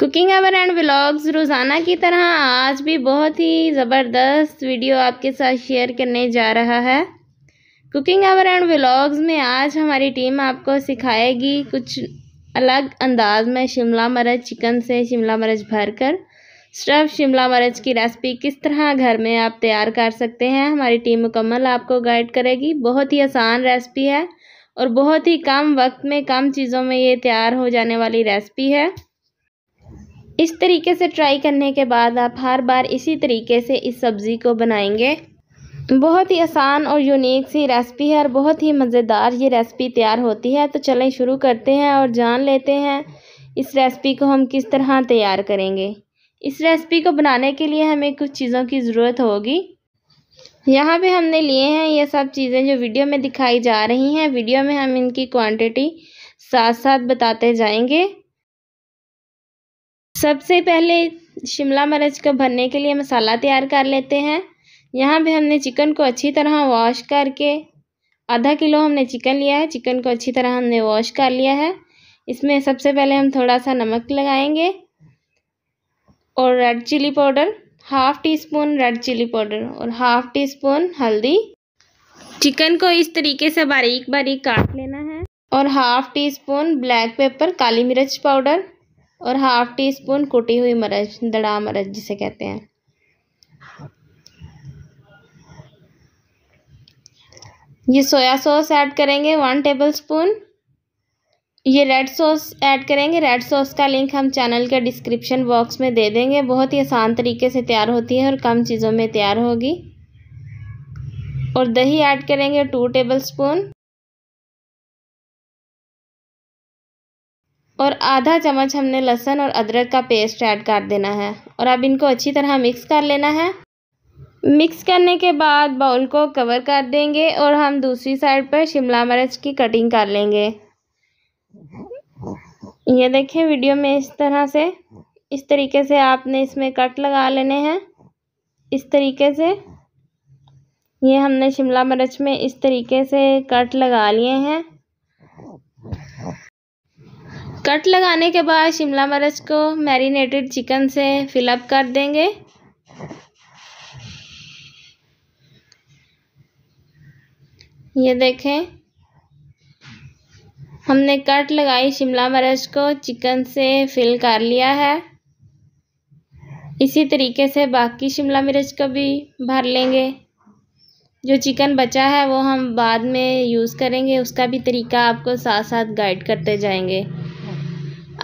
cooking our and vlogs रोज़ाना की तरह आज भी बहुत ही ज़बरदस्त वीडियो आपके साथ शेयर करने जा रहा है कुकिंग अवर एंड व्लॉग्स में आज हमारी टीम आपको सिखाएगी कुछ अलग अंदाज में शिमला मिर्च चिकन से शिमला मिर्च भरकर स्टफ़ शिमला मिर्च की रेसिपी किस तरह घर में आप तैयार कर सकते हैं हमारी टीम मुकम्मल आपको गाइड करेगी बहुत ही आसान रेसिपी है और बहुत ही कम वक्त में कम चीज़ों में ये तैयार हो जाने वाली रेसिपी है इस तरीके से ट्राई करने के बाद आप हर बार इसी तरीके से इस सब्ज़ी को बनाएंगे बहुत ही आसान और यूनिक सी रेसिपी है और बहुत ही मज़ेदार ये रेसिपी तैयार होती है तो चलें शुरू करते हैं और जान लेते हैं इस रेसिपी को हम किस तरह तैयार करेंगे इस रेसिपी को बनाने के लिए हमें कुछ चीज़ों की ज़रूरत होगी यहाँ पे हमने लिए हैं ये सब चीज़ें जो वीडियो में दिखाई जा रही हैं वीडियो में हम इनकी क्वांटिटी साथ साथ बताते जाएंगे सबसे पहले शिमला मिर्च को भरने के लिए मसाला तैयार कर लेते हैं यहाँ पे हमने चिकन को अच्छी तरह वॉश करके आधा किलो हमने चिकन लिया है चिकन को अच्छी तरह हमने वॉश कर लिया है इसमें सबसे पहले हम थोड़ा सा नमक लगाएंगे और red chilli powder half teaspoon red chilli powder और हाफ़ टी स्पून हल्दी चिकन को इस तरीके से बारीक बारीक काट लेना है और half teaspoon black pepper काली मिर्च पाउडर और हाफ़ टी स्पून कुटी हुई मरच दड़ा मरच जिसे कहते हैं ये सोया सॉस ऐड करेंगे वन टेबल स्पून ये रेड सॉस ऐड करेंगे रेड सॉस का लिंक हम चैनल के डिस्क्रिप्शन बॉक्स में दे देंगे बहुत ही आसान तरीके से तैयार होती है और कम चीज़ों में तैयार होगी और दही ऐड करेंगे टू टेबल स्पून और आधा चम्मच हमने लहसुन और अदरक का पेस्ट ऐड कर देना है और अब इनको अच्छी तरह मिक्स कर लेना है मिक्स करने के बाद बाउल को कवर कर देंगे और हम दूसरी साइड पर शिमला मिर्च की कटिंग कर लेंगे ये देखें वीडियो में इस तरह से इस तरीके से आपने इसमें कट लगा लेने हैं इस तरीके से ये हमने शिमला मिर्च में इस तरीके से कट लगा लिए हैं कट लगाने के बाद शिमला मिर्च को मैरिनेटेड चिकन से फिलअप कर देंगे ये देखें हमने कट लगाई शिमला मिर्च को चिकन से फिल कर लिया है इसी तरीके से बाकी शिमला मिर्च को भी भर लेंगे जो चिकन बचा है वो हम बाद में यूज़ करेंगे उसका भी तरीका आपको साथ साथ गाइड करते जाएंगे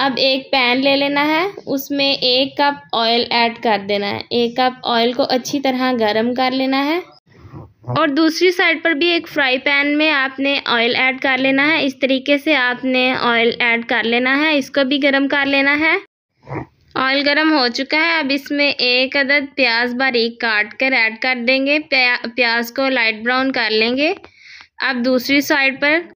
अब एक पैन ले लेना है उसमें एक कप ऑयल ऐड कर देना है एक कप ऑयल को अच्छी तरह गर्म कर लेना है और दूसरी साइड पर भी एक फ्राई पैन में आपने ऑयल ऐड कर लेना है इस तरीके से आपने ऑयल ऐड कर लेना है इसको भी गर्म कर लेना है ऑयल गर्म हो चुका है अब इसमें एक अदद प्याज बारीक काट कर ऐड कर देंगे प्या, प्याज को लाइट ब्राउन कर लेंगे अब दूसरी साइड पर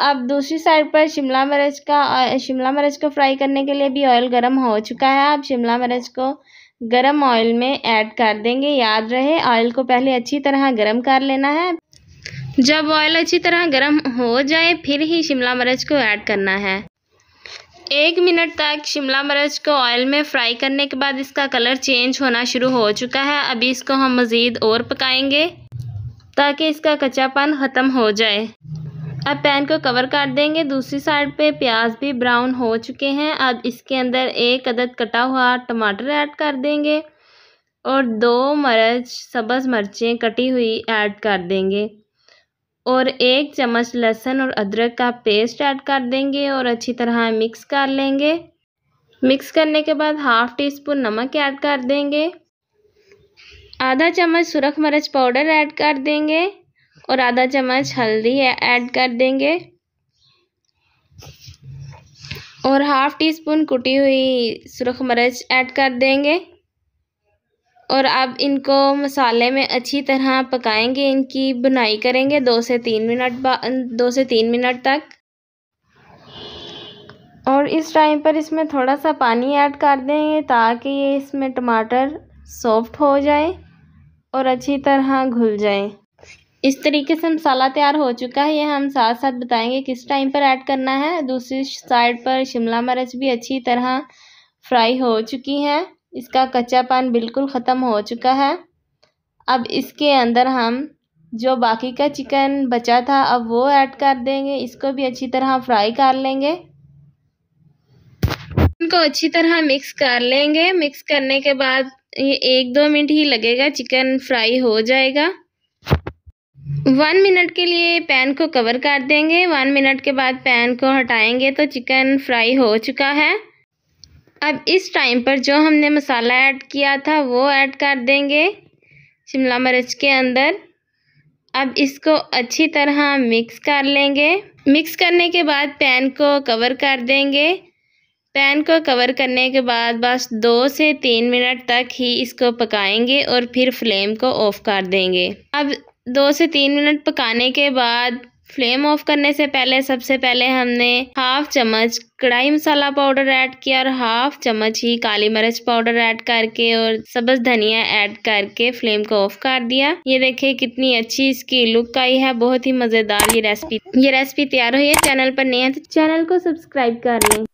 अब दूसरी साइड पर शिमला मिर्च का शिमला मिर्च को फ्राई करने के लिए भी ऑयल गर्म हो चुका है आप शिमला मिर्च को गर्म ऑयल में ऐड कर देंगे याद रहे ऑयल को पहले अच्छी तरह गर्म कर लेना है जब ऑयल अच्छी तरह गर्म हो जाए फिर ही शिमला मिर्च को ऐड करना है एक मिनट तक शिमला मिर्च को ऑयल में फ्राई करने के बाद इसका कलर चेंज होना शुरू हो चुका है अभी इसको हम मज़ीद और पकाएंगे ताकि इसका कच्चापन ख़त्म हो जाए अब पैन को कवर कर देंगे दूसरी साइड पे प्याज भी ब्राउन हो चुके हैं अब इसके अंदर एक अदद कटा हुआ टमाटर ऐड कर देंगे और दो मरच सब्ज़ मिर्चें कटी हुई ऐड कर देंगे और एक चम्मच लहसुन और अदरक का पेस्ट ऐड कर देंगे और अच्छी तरह मिक्स कर लेंगे मिक्स करने के बाद हाफ़ टी स्पून नमक ऐड कर देंगे आधा चम्मच सुरख मिर्च पाउडर ऐड कर देंगे और आधा चम्मच हल्दी ऐड कर देंगे और हाफ़ टी स्पून कुटी हुई सुरख मिर्च ऐड कर देंगे और अब इनको मसाले में अच्छी तरह पकाएंगे इनकी बुनाई करेंगे दो से तीन मिनट दो से तीन मिनट तक और इस टाइम पर इसमें थोड़ा सा पानी ऐड कर देंगे ताकि ये इसमें टमाटर सॉफ्ट हो जाए और अच्छी तरह घुल जाए इस तरीके से मसाला तैयार हो चुका है ये हम साथ साथ बताएंगे किस टाइम पर ऐड करना है दूसरी साइड पर शिमला मिर्च भी अच्छी तरह फ्राई हो चुकी है इसका कच्चापन बिल्कुल ख़त्म हो चुका है अब इसके अंदर हम जो बाकी का चिकन बचा था अब वो ऐड कर देंगे इसको भी अच्छी तरह फ्राई कर लेंगे इनको अच्छी तरह मिक्स कर लेंगे मिक्स करने के बाद ये एक दो मिनट ही लगेगा चिकन फ्राई हो जाएगा वन मिनट के लिए पैन को कवर कर देंगे वन मिनट के बाद पैन को हटाएंगे तो चिकन फ्राई हो चुका है अब इस टाइम पर जो हमने मसाला ऐड किया था वो ऐड कर देंगे शिमला मिर्च के अंदर अब इसको अच्छी तरह मिक्स कर लेंगे मिक्स करने के बाद पैन को कवर कर देंगे पैन को कवर करने के बाद बस दो से तीन मिनट तक ही इसको पकाएंगे और फिर फ्लेम को ऑफ कर देंगे अब दो से तीन मिनट पकाने के बाद फ्लेम ऑफ करने से पहले सबसे पहले हमने हाफ चम्मच कढ़ाई मसाला पाउडर ऐड किया और हाफ चम्मच ही काली मिर्च पाउडर ऐड करके और सब्ज धनिया ऐड करके फ्लेम को ऑफ कर दिया ये देखिए कितनी अच्छी इसकी लुक आई है बहुत ही मज़ेदार ये रेसिपी ये रेसिपी तैयार हुई है चैनल पर नहीं है तो चैनल को सब्सक्राइब कर लें